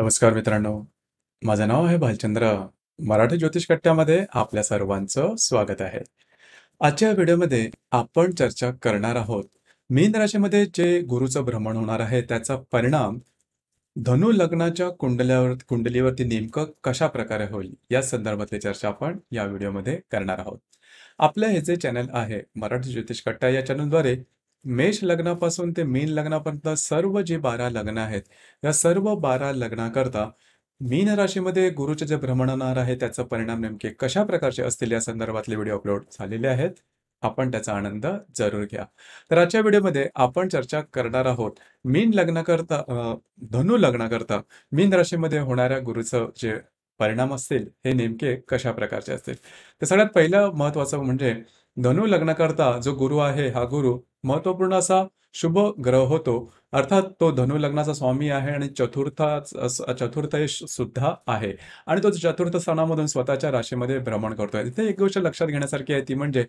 नमस्कार मित्रांनो माझं नाव आहे भालचंद्र मराठी ज्योतिष कट्ट्यामध्ये आपल्या सर्वांचं स्वागत आहे आजच्या व्हिडिओमध्ये आपण चर्चा करणार आहोत मीन राशीमध्ये जे गुरुचं भ्रमण होणार आहे त्याचा परिणाम धनु लग्नाच्या कुंडल्यावर कुंडलीवरती नेमकं कशा प्रकारे होईल या संदर्भातली चर्चा आपण या व्हिडिओमध्ये करणार आहोत आपलं हे जे चॅनल आहे मराठी ज्योतिष कट्टा या चॅनलद्वारे मेष लग्नापासून ते मीन लग्नापर्यंत सर्व जे बारा लग्न आहेत या सर्व बारा लग्नाकरता मीन राशीमध्ये गुरुचे जे भ्रमण होणार आहे त्याचा परिणाम नेमके कशा प्रकारचे असतील या संदर्भातले व्हिडिओ अपलोड झालेले आहेत आपण त्याचा आनंद जरूर घ्या तर आजच्या व्हिडिओमध्ये आपण चर्चा करणार आहोत मीन लग्नाकरता धनु लग्नाकरता मीन राशीमध्ये होणाऱ्या गुरुचं जे परिणाम असतील हे नेमके कशा प्रकारचे असतील तर सगळ्यात पहिलं महत्वाचं म्हणजे धनु लग्नाकरता जो गुरु आहे हा गुरु महत्वपूर्ण असा शुभ ग्रह होतो अर्थात तो धनु लग्नाचा स्वामी आहे आणि चतुर्था चतुर्थेश सुद्धा आहे आणि तो चतुर्थ स्थानामधून स्वतःच्या राशीमध्ये भ्रमण करतोय इथे एक गोष्ट लक्षात घेण्यासारखी आहे ती म्हणजे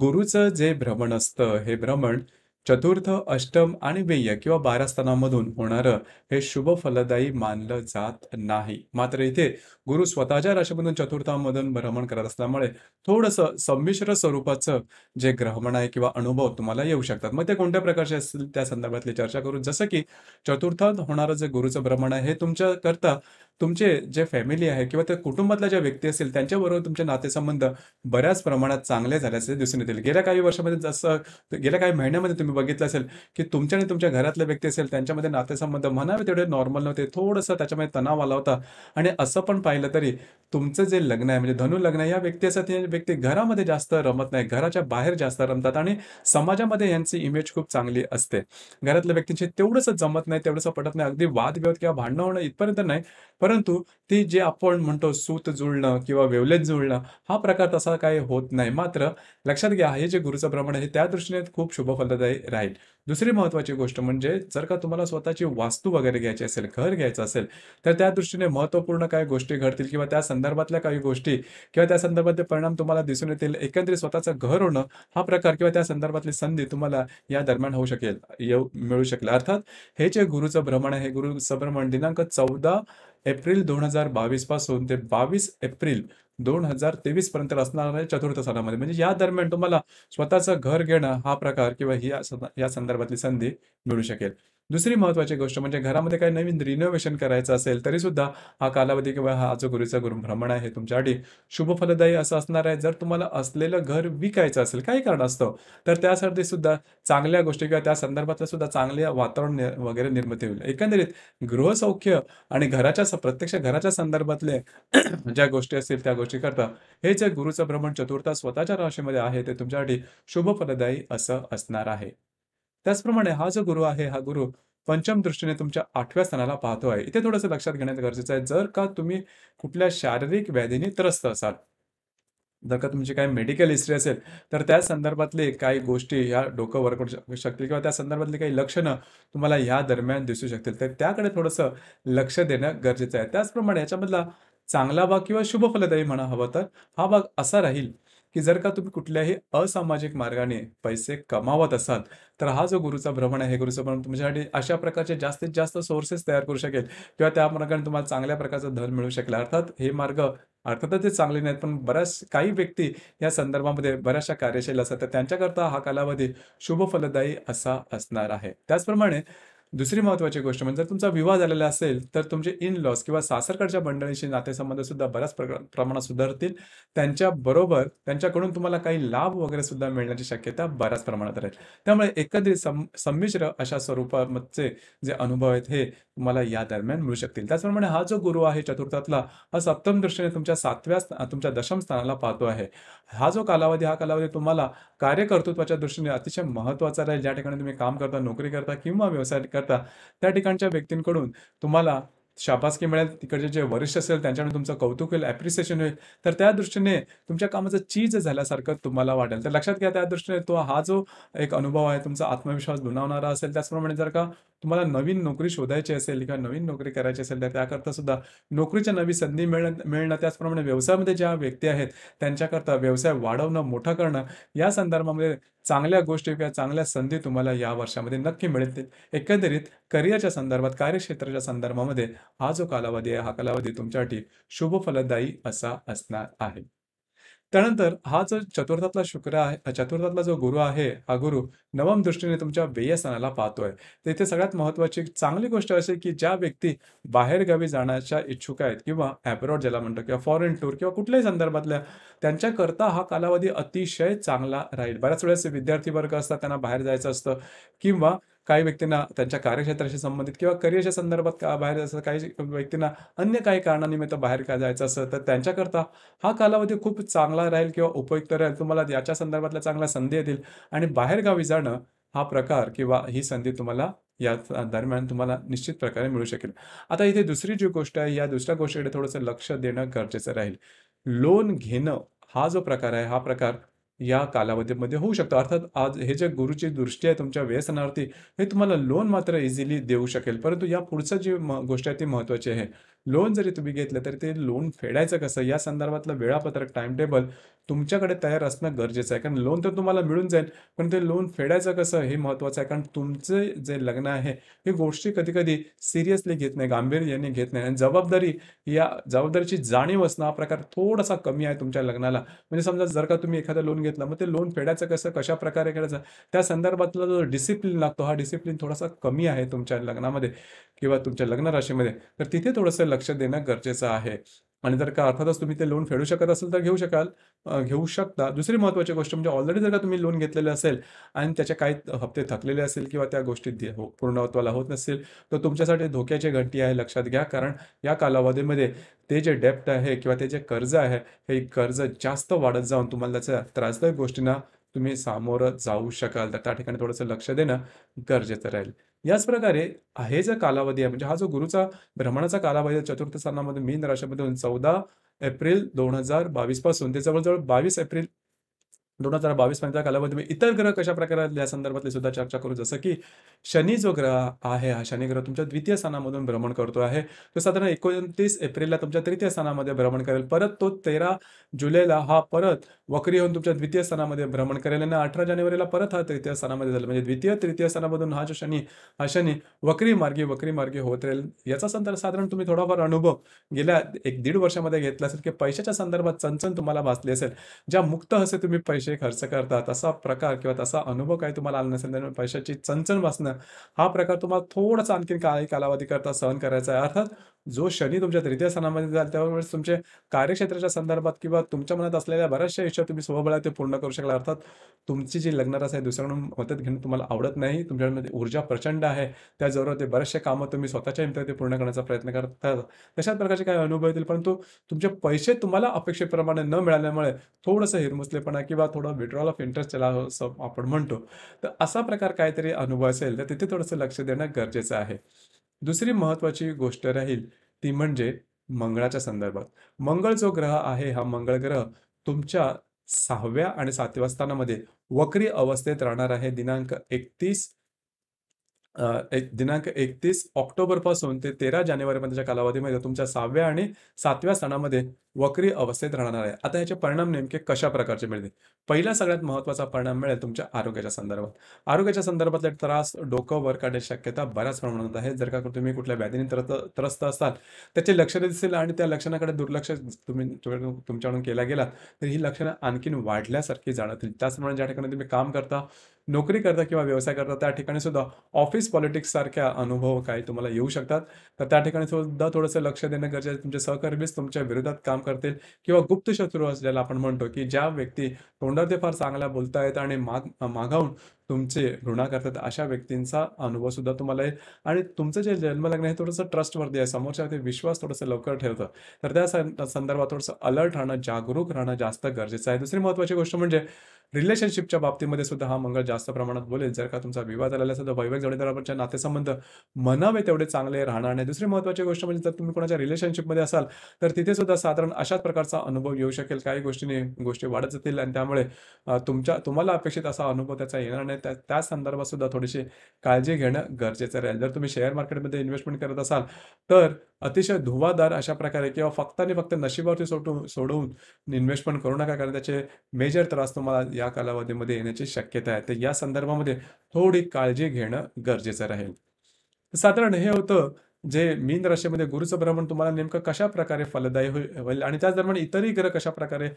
गुरुचं जे भ्रमण असतं हे भ्रमण चतुर्थ अष्टम आणि व्यय किंवा बारा स्थानामधून होणारं हे शुभ फलदायी मानलं जात नाही मात्र इथे गुरु स्वतःच्या राशीमधून चतुर्थामधून भ्रमण करत असल्यामुळे थोडंसं संमिश्र स्वरूपाचं जे ग्रहण आहे किंवा अनुभव तुम्हाला येऊ शकतात मग ते कोणत्या प्रकारचे असतील त्या संदर्भातली चर्चा करू जसं की चतुर्थात होणारं जे गुरुचं भ्रमण आहे हे तुमच्याकरता तुमचे जे फॅमिली आहे किंवा त्या कुटुंबातल्या ज्या व्यक्ती असतील त्यांच्याबरोबर तुमचे नातेसंबंध बऱ्याच प्रमाणात चांगले झाल्याचे दिसून येतील गेल्या काही वर्षामध्ये जसं गेल्या काही महिन्यामध्ये तुम्ही बघितलं असेल की तुमच्या आणि तुमच्या घरातले व्यक्ती असेल त्यांच्यामध्ये नातेसंबंध म्हणावे तेवढे नॉर्मल नव्हते थोडंसं त्याच्यामध्ये तणाव आला होता आणि असं पण पाहिलं तरी तुमचं जे लग्न आहे म्हणजे धनु लग्न आहे या व्यक्ती असतात व्यक्ती घरामध्ये जास्त रमत नाही घराच्या बाहेर जास्त रमतात आणि समाजामध्ये यांची इमेज खूप चांगली असते घरातल्या व्यक्तींची तेवढंच जमत नाही तेवढंसं पटत नाही अगदी वादविवाद किंवा भांडणं होणं इथपर्यंत नाही परंतु ती जे आपण म्हणतो सूत जुळणं किंवा वेवलेत जुळणं हा प्रकार तसा काही होत नाही मात्र लक्षात घ्या हे जे गुरुचं प्रमाण आहे त्या दृष्टीने खूप शुभ फलदायी right दुसरी महत्वाची गोष्ट म्हणजे जर का तुम्हाला स्वतःची वास्तू वगैरे घ्यायची असेल घर घ्यायचं असेल तर त्या दृष्टीने महत्त्वपूर्ण काही गोष्टी घडतील किंवा त्या संदर्भातल्या काही गोष्टी किंवा त्या संदर्भातले परिणाम तुम्हाला दिसून येतील एकंदरीत स्वतःचं घर होणं हा प्रकार किंवा त्या संदर्भातली संधी तुम्हाला या दरम्यान होऊ शकेल येऊ मिळू शकेल अर्थात हे जे गुरुचं भ्रमण आहे गुरु भ्रमण दिनांक चौदा एप्रिल दोन हजार बावीस पासून ते बावीस एप्रिल दोन हजार तेवीस पर्यंत असणार आहे चतुर्थ सणामध्ये म्हणजे या दरम्यान तुम्हाला स्वतःचं घर घेणं हा प्रकार किंवा ही या संदर्भात संदर्भातली संधी मिळू शकेल दुसरी महत्वाची गोष्ट म्हणजे घरामध्ये काही नवीन रिनोव्हेशन करायचं असेल तरी सुद्धा हा कालावधी किंवा हा जो गुरुचा गुरुभ्रमण आहे तुमच्यासाठी शुभ फलदायी असं असणार आहे जर तुम्हाला असलेलं घर विकायचं असेल काही कारण असतं तर त्यासाठी सुद्धा चांगल्या गोष्टी किंवा त्या संदर्भातलं सुद्धा चांगले वातावरण वगैरे निर्मिती होईल एकंदरीत गृहसौख्य आणि घराच्या प्रत्यक्ष घराच्या संदर्भातले ज्या गोष्टी असतील त्या गोष्टी करता हे जे गुरुचं भ्रमण चतुर्थ स्वतःच्या राशीमध्ये आहे ते तुमच्यासाठी शुभ फलदायी असं असणार आहे त्याचप्रमाणे हा जो गुरु आहे हा गुरु पंचम दृष्टीने तुमच्या आठव्या स्थानाला पाहतो आहे इथे थोडंसं लक्षात घेण्यात गरजेचं आहे जर का तुम्ही कुठल्या शारीरिक व्याधीने त्रस्त असाल जर का तुमची काही मेडिकल हिस्ट्री असेल तर त्या संदर्भातले काही गोष्टी ह्या डोकं वर करू शकतील किंवा त्या संदर्भातली काही लक्षणं तुम्हाला ह्या दरम्यान दिसू शकतील तर त्याकडे थोडंसं लक्ष देणं गरजेचं आहे त्याचप्रमाणे याच्यामधला चांगला भाग किंवा शुभफलदायी म्हणा हवं तर हा भाग असा राहील की जर का तुम्ही कुठल्याही असामाजिक मार्गाने पैसे कमावत असाल तर हा जो गुरुचा भ्रमण आहे गुरुचं गुरुचा भ्रमण तुमच्यासाठी अशा प्रकारचे जास्तीत जास्त सोर्सेस तयार करू शकेल किंवा त्या मार्गाने तुम्हाला चांगल्या प्रकारचं धन मिळू शकेल अर्थात हे मार्ग अर्थातच ते चांगले नाहीत पण बऱ्याच काही व्यक्ती या संदर्भामध्ये बऱ्याचशा कार्यशील असतात तर त्यांच्याकरता हा कालावधी शुभ फलदायी असा असणार आहे त्याचप्रमाणे दुसरी महत्वाची गोष्ट म्हणजे जर तुमचा विवाह झालेला असेल तर तुमचे इन लॉस किंवा सासरकडच्या मंडळीशी नातेसंबंध सुद्धा बऱ्याच प्रमाणात सुधारतील त्यांच्याबरोबर त्यांच्याकडून तुम्हाला काही लाभ वगैरे सुद्धा मिळण्याची शक्यता बऱ्याच प्रमाणात राहील त्यामुळे एकत्रित संमिश्र अशा स्वरूपाचे जे अनुभव आहेत हे तुम्हाला या दरम्यान मिळू शकतील त्याचप्रमाणे हा जो गुरु आहे चतुर्थातला हा सप्तम दृष्टीने तुमच्या सातव्या तुमच्या दशम स्थानाला पाहतो आहे हा जो कालावधी हा कालावधी तुम्हाला कार्यकर्तृत्वाच्या दृष्टीने अतिशय महत्त्वाचा राहील ज्या ठिकाणी तुम्ही काम करता नोकरी करता किंवा व्यवसाय करता त्या ठिकाणच्या व्यक्तींकडून तुम्हाला शाबासकी मिळेल तिकडचे जे वरिष्ठ असेल त्यांच्याकडून तुमचं कौतुक होईल ॲप्रिसिएशन होईल तर त्या दृष्टीने तुमच्या कामाचं चीज झाल्यासारखं तुम्हाला वाटेल तर लक्षात घ्या त्या दृष्टीने तो हा जो एक अनुभव आहे तुमचा आत्मविश्वास दुणावणारा असेल त्याचप्रमाणे जर का तुम्हाला नवीन नोकरी शोधायची असेल किंवा नवीन नोकरी करायची असेल तर त्याकरता सुद्धा नोकरीच्या नवी संधी मिळ मिळणं त्याचप्रमाणे व्यवसायामध्ये ज्या व्यक्ती आहेत त्यांच्याकरता व्यवसाय वाढवणं मोठं करणं या संदर्भामध्ये चांगल्या गोष्टी किंवा चांगल्या संधी तुम्हाला या वर्षामध्ये नक्की मिळतील एकंदरीत करिअरच्या संदर्भात कार्यक्षेत्राच्या संदर्भामध्ये हा जो कालावधी आहे हा कालावधी तुमच्यासाठी शुभ फलदायी असा असणार आहे त्यानंतर हा जो चतुर्थातला शुक्र आहे चतुर्थातला जो गुरु आहे हा गुरु नवम दृष्टीने तुमच्या व्ययस्थानाला पाहतोय तर इथे सगळ्यात महत्वाची चांगली गोष्ट अशी की ज्या व्यक्ती बाहेरगावी जाण्याच्या इच्छुक आहेत किंवा अॅब्रॉड ज्याला म्हणतो किंवा फॉरेन टूर किंवा कुठल्याही संदर्भातल्या त्यांच्याकरता हा कालावधी अतिशय चांगला राहील बऱ्याच वेळेस विद्यार्थी वर्ग असतात त्यांना बाहेर जायचं असतं किंवा काही व्यक्तींना त्यांच्या कार्यक्षेत्राशी संबंधित किंवा करिअरच्या संदर्भात का बाहेर जायचं काही व्यक्तींना अन्य काही कारणानिमित्त बाहेर का जायचं असं तर त्यांच्याकरता हा कालावधी खूप चांगला राहील किंवा उपयुक्त राहील तुम्हाला याच्या संदर्भातल्या चांगल्या संधी येतील आणि बाहेरगावी जाणं हा प्रकार किंवा ही संधी तुम्हाला या दरम्यान तुम्हाला निश्चित प्रकारे मिळू शकेल आता इथे दुसरी जी गोष्ट आहे या दुसऱ्या गोष्टीकडे थोडंसं लक्ष देणं गरजेचं राहील लोन घेणं हा जो प्रकार आहे हा प्रकार या कालावधीमध्ये होऊ शकतं अर्थात आज हे जे गुरुची दृष्टी आहे तुमच्या व्यसनार्थी हे तुम्हाला लोन मात्र इझिली देऊ शकेल परंतु या पुढचं जी गोष्ट आहे ती महत्वाची आहे लोन जरी तुम्ही घेतलं तरी ते लोन फेडायचं कसं या संदर्भातलं वेळापत्रक टाइमटेबल तुमच्याकडे तयार असणं गरजेचं आहे कारण लोन तर तुम्हाला मिळून जाईल पण ते लोन फेडायचं कसं हे महत्त्वाचं आहे कारण तुमचे जे लग्न आहे हे गोष्टी कधी कधी सिरियसली घेत नाही गांभीर्याने घेत नाही आणि जबाबदारी या जबाबदारीची जाणीव असणं हा प्रकार थोडासा कमी आहे तुमच्या लग्नाला म्हणजे समजा जर का तुम्ही एखादं लोन घेतलं मग ते लोन फेडायचं कसं कशा प्रकारे करायचं त्या संदर्भातला जो डिसिप्लिन लागतो हा डिसिप्लिन थोडासा कमी आहे तुमच्या लग्नामध्ये किंवा तुमच्या लग्न राशीमध्ये तर तिथे थोडंसं लक्ष देणं गरजेचं आहे आणि जर का अर्थातच तुम्ही ते लोन फेडू शकत असेल तर घेऊ शकाल घेऊ शकता दुसरी महत्त्वाची गोष्ट म्हणजे ऑलरेडी जर का तुम्ही लोन घेतलेले असेल आणि त्याचे काही हप्ते थकलेले असेल किंवा त्या गोष्टी हो, पूर्णत्वाला होत नसेल तर तुमच्यासाठी धोक्याची घंटी आहे लक्षात घ्या कारण या कालावधीमध्ये ते जे डेप्ट आहे किंवा ते जे कर्ज आहे हे कर्ज जास्त वाढत जाऊन तुम्हाला त्याच्या त्रासदायक गोष्टींना तुम्ही सामोरं जाऊ शकाल तर त्या ठिकाणी थोडंसं लक्ष देणं गरजेचं राहील याच प्रकारे हे जो कालावधी आहे म्हणजे हा जो गुरुचा भ्रमणाचा कालावधी चतुर्थ स्थानामध्ये मीन राशीमध्ये चौदा एप्रिल दोन हजार बावीस पासून ते जवळजवळ बावीस एप्रिल दोन हजार बावीस पर्यंत मी इतर ग्रह कशा प्रकारे या संदर्भातली सुद्धा चर्चा करू जसं की शनी जो ग्रह आहे हा शनी ग्रह तुमच्या द्वितीय स्थानामधून भ्रमण करतो आहे तो साधारण एकोणतीस एप्रिलला तुमच्या तृतीय स्थानामध्ये भ्रमण करेल परत तो तेरा जुलैला हा परत वक्री होऊन तुमच्या द्वितीय स्थानामध्ये भ्रमण करेल आणि अठरा जानेवारीला परत हा तृतीय स्थानामध्ये झाला म्हणजे द्वितीय तृतीय स्थानामधून हा जो शनी हा शनी वक्री मार्गी वक्री मार्गी होत राहील याचा संदर्भ साधारण तुम्ही थोडाफार अनुभव गेल्या एक दीड वर्षामध्ये घेतला असेल की पैशाच्या संदर्भात चणचण तुम्हाला भासली असेल ज्या मुक्त असे तुम्ही पैसे पैसे खर्च करता तसा प्रकार किंवा तसा अनुभव काही तुम्हाला आला नसेल त्यामुळे पैशाची चणचण बसणं हा प्रकार तुम्हाला थोडासा आणखीन काही कालावधी करता सहन करायचा आहे अर्थात जो शनी तुमच्या तृतीय स्थानामध्ये जाईल त्यावेळेस तुमचे कार्यक्षेत्राच्या संदर्भात किंवा तुमच्या मनात असलेल्या बऱ्याचशा इच्छा तुम्ही स्वबळा ते पूर्ण करू शकला अर्थात तुमची जी लग्न आहे दुसऱ्याकडून मदत घेणं तुम्हाला आवडत नाही तुमच्यामध्ये ऊर्जा प्रचंड आहे त्याचबरोबर ते बरेचसे कामं तुम्ही स्वतःच्या ते पूर्ण करण्याचा प्रयत्न करतात तशाच प्रकारचे काही अनुभव येतील परंतु तुमचे पैसे तुम्हाला अपेक्षेप्रमाणे न मिळाल्यामुळे थोडंसं हिरमुसलेपणा किंवा थोडं विड्रॉल ऑफ इंटरेस्ट चला असं आपण म्हणतो तर असा प्रकार काहीतरी अनुभव असेल तर तिथे थोडंसं लक्ष देणं गरजेचं आहे दुसरी महत्त्वाची गोष्ट राहील ती म्हणजे मंगळाच्या संदर्भात मंगळ जो ग्रह आहे हा मंगळ ग्रह तुमच्या सहाव्या आणि सातव्या स्थानामध्ये वक्री अवस्थेत राहणार आहे दिनांक एकतीस एक दिनांक एकतीस ऑक्टोबर पासून ते तेरा जानेवारीपर्यंतच्या कालावधीमध्ये तुमच्या सहाव्या आणि सातव्या स्थानामध्ये वक्री अवस्थेत राहणार आहे आता याचे परिणाम नेमके कशा प्रकारचे मिळतील पहिला सगळ्यात महत्त्वाचा परिणाम मिळेल तुमच्या आरोग्याच्या संदर्भात आरोग्याच्या संदर्भातले त्रास डोकं वर काढण्याची शक्यता बऱ्याच प्रमाणात आहे जर का तुम्ही कुठल्या व्याधीने त्रस्त असाल त्याचे लक्षणे दिसेल आणि त्या लक्षणाकडे दुर्लक्ष तुम्ही तुमच्याकडून केला गेला तर ही लक्षणं आणखीन वाढल्यासारखी जाणवतील त्याचप्रमाणे ज्या ठिकाणी तुम्ही काम करता नोकरी करता किंवा व्यवसाय करता त्या ठिकाणी सुद्धा ऑफिस पॉलिटिक्स सारख्या अनुभव काही तुम्हाला येऊ शकतात तर त्या ठिकाणी सुद्धा थोडंसं लक्ष देणं गरजेचं तुमचे सहकर्मीच तुमच्या विरोधात काम करतील किंवा गुप्त शत्रू असलेला आपण म्हणतो की ज्या व्यक्ती तोंडात ते फार चांगल्या बोलतायत आणि माग मागावून तुमचे घृणा करतात अशा व्यक्तींचा अनुभव सुद्धा तुम्हाला येईल आणि तुमचं जे जन्मलग्न आहे थोडंसं ट्रस्टवरती आहे समोरच्यावरती विश्वास थोडंसं लवकर ठेवतं तर त्या संदर्भात थोडंसं अलर्ट राहणं जागरूक राहणं जास्त गरजेचं आहे दुसरी महत्वाची गोष्ट म्हणजे रिलेशनशिपच्या बाबतीमध्ये सुद्धा हा मंगळ जास्त प्रमाणात बोलेल जर का तुमचा विवाह झालेला असेल तर वैवाहिक नातेसंबंध मनावे तेवढे चांगले राहणार नाही दुसरी महत्वाची गोष्ट म्हणजे जर तुम्ही कोणाच्या रिलेशनशिपमध्ये असाल तर तिथे सुद्धा साधारण अशाच प्रकारचा अनुभव येऊ शकेल काही गोष्टीने गोष्टी वाढत जातील आणि त्यामुळे तुमच्या तुम्हाला अपेक्षित असा अनुभव त्याचा येणार नाही आहे त्या त्या संदर्भात सुद्धा थोडीशी काळजी घेणं गरजेचं राहील जर तुम्ही शेअर मार्केटमध्ये इन्व्हेस्टमेंट करत असाल तर अतिशय धुवादार अशा प्रकारे किंवा फक्त आणि फक्त नशिबावरती सोडून सोडवून इन्व्हेस्टमेंट करू नका कारण त्याचे मेजर त्रास तुम्हाला या कालावधीमध्ये येण्याची शक्यता आहे तर या संदर्भामध्ये थोडी काळजी घेणं गरजेचं राहील साधारण हे होतं जे मीन राशीमध्ये गुरुचं भ्रमण तुम्हाला नेमकं कशा प्रकारे फलदायी होईल आणि त्याच दरम्यान इतरही ग्रह कशा प्रकारे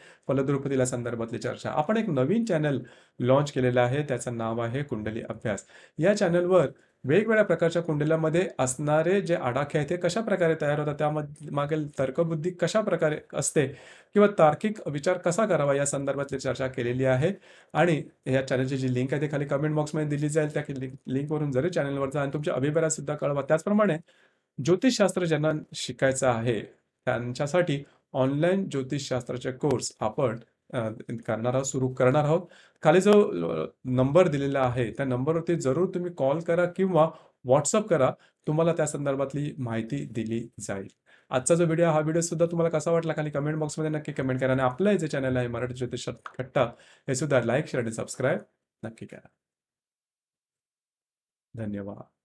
या संदर्भातली चर्चा आपण एक नवीन चॅनल लॉन्च केलेलं आहे त्याचं नाव आहे कुंडली अभ्यास या चॅनलवर वेगवेगळ्या प्रकारच्या कुंडल्यामध्ये असणारे जे आडाखे आहेत ते कशा प्रकारे तयार होतात त्यामध्ये मागील तर्कबुद्धी कशा प्रकारे असते किंवा तार्किक विचार कसा करावा या संदर्भातली चर्चा केलेली आहे आणि या चॅनलची जी लिंक आहे ती खाली कमेंट बॉक्समध्ये दिली जाईल त्या लिंकवरून जरी चॅनलवर जा आणि तुमच्या सुद्धा कळवा त्याचप्रमाणे ज्योतिषशास्त्र ज्यांना शिकायचं आहे त्यांच्यासाठी ऑनलाईन ज्योतिषशास्त्राचे कोर्स आपण करणार आहोत सुरू करणार आहोत खाली जो नंबर दिलेला आहे त्या नंबरवरती जरूर तुम्ही कॉल करा किंवा व्हॉट्सअप करा तुम्हाला त्या संदर्भातली माहिती दिली जाईल आजचा जो व्हिडिओ हा व्हिडिओ सुद्धा तुम्हाला कसा वाटला खाली कमेंट बॉक्समध्ये नक्की कमेंट करा आणि आपलं जे चॅनल आहे मराठी ज्योतिष खट्टा हे सुद्धा लाईक शेअर आणि सबस्क्राईब नक्की करा धन्यवाद